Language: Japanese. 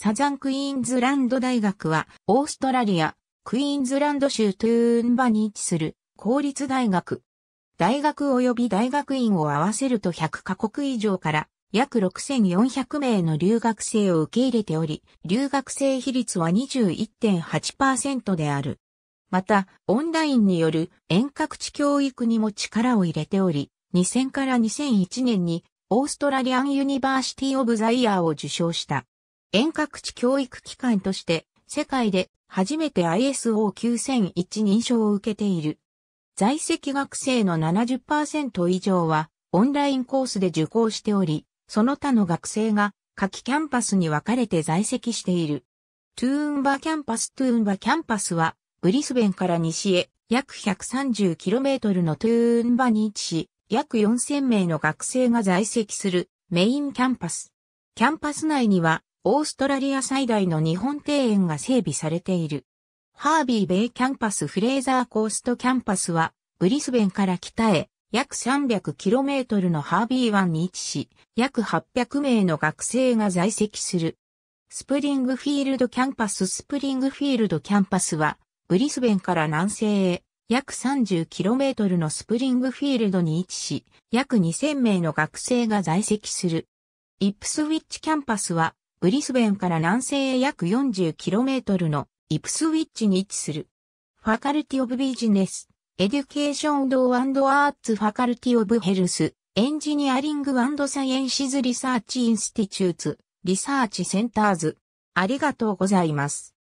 サザンクイーンズランド大学は、オーストラリア、クイーンズランド州トゥーンバに位置する公立大学。大学及び大学院を合わせると100カ国以上から約6400名の留学生を受け入れており、留学生比率は21.8%である。また、オンラインによる遠隔地教育にも力を入れており、2000から2001年にオーストラリアン・ユニバーシティ・オブ・ザ・イヤーを受賞した。遠隔地教育機関として世界で初めて ISO9001 認証を受けている。在籍学生の70%以上はオンラインコースで受講しており、その他の学生が夏季キャンパスに分かれて在籍している。トゥーンバキャンパストゥーンバキャンパスはブリスベンから西へ約 130km のトゥーンバに位置し、約4000名の学生が在籍するメインキャンパス。キャンパス内にはオーストラリア最大の日本庭園が整備されている。ハービーベイキャンパスフレーザーコーストキャンパスは、ブリスベンから北へ約 300km のハービー湾に位置し、約800名の学生が在籍する。スプリングフィールドキャンパススプリングフィールドキャンパスは、ブリスベンから南西へ約 30km のスプリングフィールドに位置し、約2000名の学生が在籍する。イップスウィッチキャンパスは、ブリスベンから南西へ約 40km のイプスウィッチに位置する。ファカルティオブビジネス、エデュケーションドアーツファカルティオブヘルス、エンジニアリングサイエンシズリサーチインスティチューツ、リサーチセンターズ。ありがとうございます。